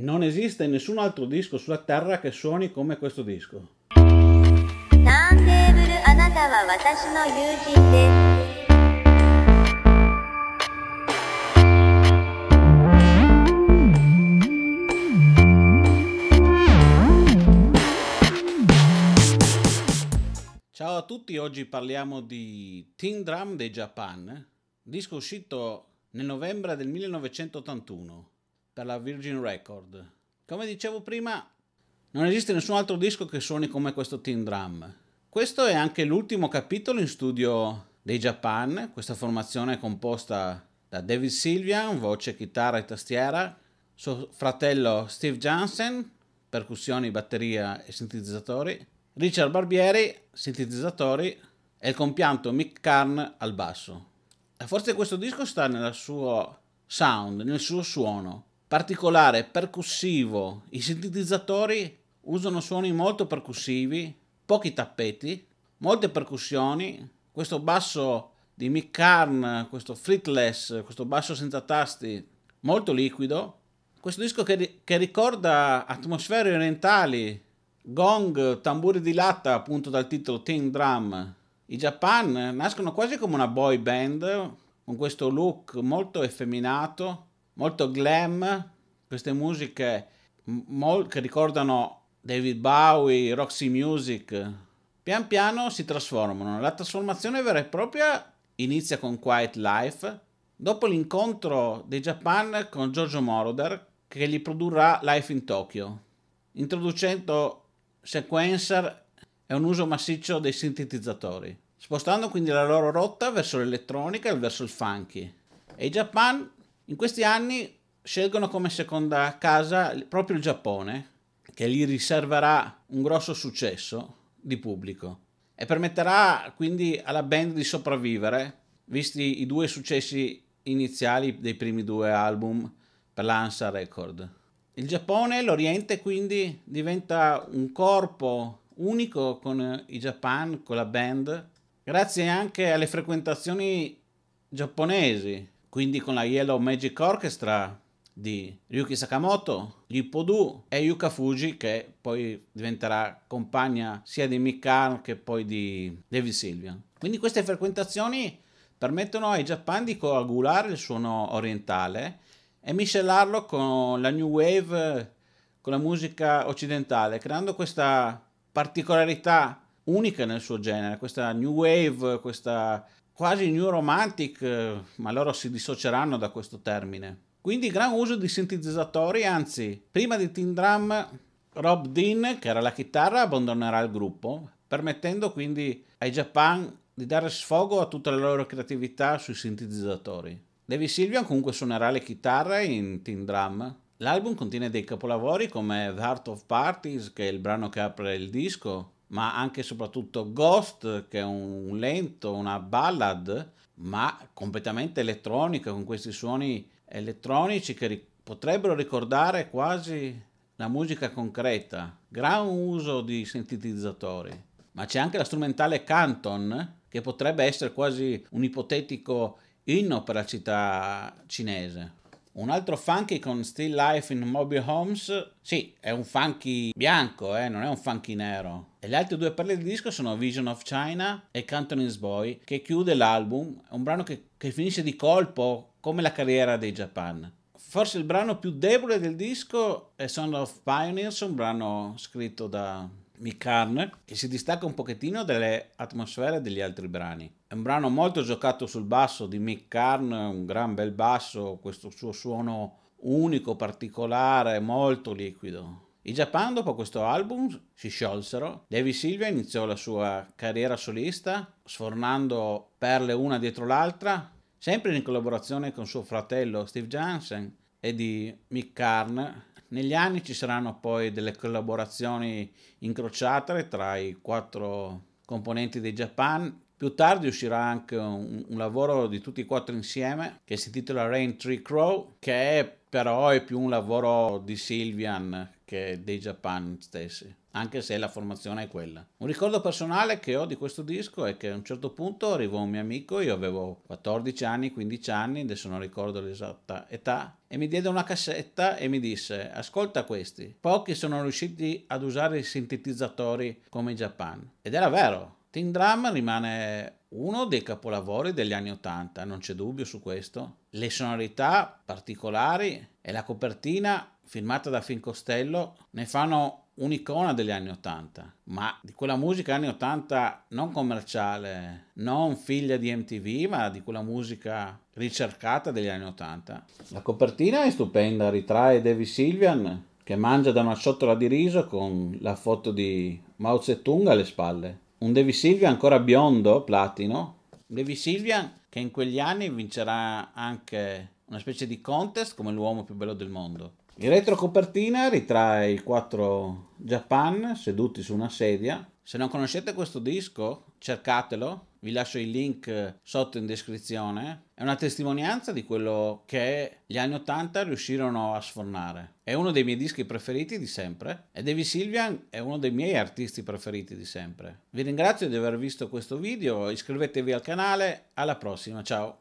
Non esiste nessun altro disco sulla Terra che suoni come questo disco. Ciao a tutti, oggi parliamo di Teen Drum dei Japan, disco uscito nel novembre del 1981 per la Virgin Record. Come dicevo prima, non esiste nessun altro disco che suoni come questo Team Drum. Questo è anche l'ultimo capitolo in studio dei Japan, questa formazione è composta da David Sylvian, voce, chitarra e tastiera, suo fratello Steve Jansen, percussioni, batteria e sintetizzatori, Richard Barbieri, sintetizzatori e il compianto Mick Carn al basso. La forza di questo disco sta nel suo sound, nel suo suono particolare, percussivo. I sintetizzatori usano suoni molto percussivi, pochi tappeti, molte percussioni. Questo basso di Mick Carn, questo fritless, questo basso senza tasti, molto liquido. Questo disco che, che ricorda atmosfere orientali, gong, tamburi di latta, appunto dal titolo Teen Drum. I Japan nascono quasi come una boy band, con questo look molto effeminato, molto glam, queste musiche mol- che ricordano David Bowie, Roxy Music, pian piano si trasformano. La trasformazione vera e propria inizia con Quiet Life, dopo l'incontro dei Japan con Giorgio Moroder, che gli produrrà Life in Tokyo, introducendo sequencer e un uso massiccio dei sintetizzatori, spostando quindi la loro rotta verso l'elettronica e verso il funky. E i Japan in questi anni scelgono come seconda casa proprio il Giappone, che gli riserverà un grosso successo di pubblico e permetterà quindi alla band di sopravvivere, visti i due successi iniziali dei primi due album per l'Ansa Record. Il Giappone, l'Oriente quindi diventa un corpo unico con i Japan, con la band, grazie anche alle frequentazioni giapponesi quindi con la Yellow Magic Orchestra di Ryuki Sakamoto, Lippo Du e Yuka Fuji che poi diventerà compagna sia di Mick che poi di David Sylvian. Quindi queste frequentazioni permettono ai Japan di coagulare il suono orientale e miscelarlo con la new wave, con la musica occidentale, creando questa particolarità unica nel suo genere, questa new wave, questa quasi new romantic, eh, ma loro si dissocieranno da questo termine. Quindi gran uso di sintetizzatori, anzi, prima di Teen Drum, Rob Dean, che era la chitarra, abbandonerà il gruppo, permettendo quindi ai Japan di dare sfogo a tutta la loro creatività sui sintetizzatori. Davy Sylvian comunque suonerà le chitarre in Teen Drum. L'album contiene dei capolavori come The Heart of Parties, che è il brano che apre il disco, ma anche e soprattutto Ghost, che è un lento, una ballad, ma completamente elettronica, con questi suoni elettronici che ri- potrebbero ricordare quasi la musica concreta. Gran uso di sintetizzatori. Ma c'è anche la strumentale Canton, che potrebbe essere quasi un ipotetico inno per la città cinese. Un altro funky con Still Life in Mobile Homes, sì, è un funky bianco, eh, non è un funky nero. E le altre due perle di disco sono Vision of China e Cantonese Boy, che chiude l'album, è un brano che, che finisce di colpo come la carriera dei Japan. Forse il brano più debole del disco è Sound of Pioneers, un brano scritto da Mikarn che si distacca un pochettino dalle atmosfere degli altri brani. È un brano molto giocato sul basso di Mick Karn, un gran bel basso, questo suo suono unico, particolare, molto liquido. In Japan, dopo questo album, si sciolsero. Davy Silvia iniziò la sua carriera solista, sfornando perle una dietro l'altra, sempre in collaborazione con suo fratello Steve Jansen e di Mick Carn. Negli anni ci saranno poi delle collaborazioni incrociate tra i quattro componenti dei Japan. Più tardi uscirà anche un, un lavoro di tutti e quattro insieme che si intitola Rain Tree Crow, che è però è più un lavoro di Silvian che dei Japan stessi, anche se la formazione è quella. Un ricordo personale che ho di questo disco è che a un certo punto arrivò un mio amico, io avevo 14 anni, 15 anni, adesso non ricordo l'esatta età, e mi diede una cassetta e mi disse ascolta questi, pochi sono riusciti ad usare i sintetizzatori come in Japan. Ed era vero, Team Drum rimane uno dei capolavori degli anni Ottanta, non c'è dubbio su questo. Le sonorità particolari e la copertina firmata da Fin Costello ne fanno un'icona degli anni Ottanta, ma di quella musica anni Ottanta non commerciale, non figlia di MTV, ma di quella musica ricercata degli anni Ottanta. La copertina è stupenda, ritrae Davy Sylvian che mangia da una ciotola di riso con la foto di Mao Zedong alle spalle. Un Devi Silvia ancora biondo, platino. Devi Silvia che in quegli anni vincerà anche una specie di contest come l'uomo più bello del mondo. In retrocopertina ritrae i quattro Japan seduti su una sedia se non conoscete questo disco, cercatelo, vi lascio il link eh, sotto in descrizione. È una testimonianza di quello che gli anni 80 riuscirono a sfornare. È uno dei miei dischi preferiti di sempre e Davy Sylvian è uno dei miei artisti preferiti di sempre. Vi ringrazio di aver visto questo video, iscrivetevi al canale, alla prossima, ciao!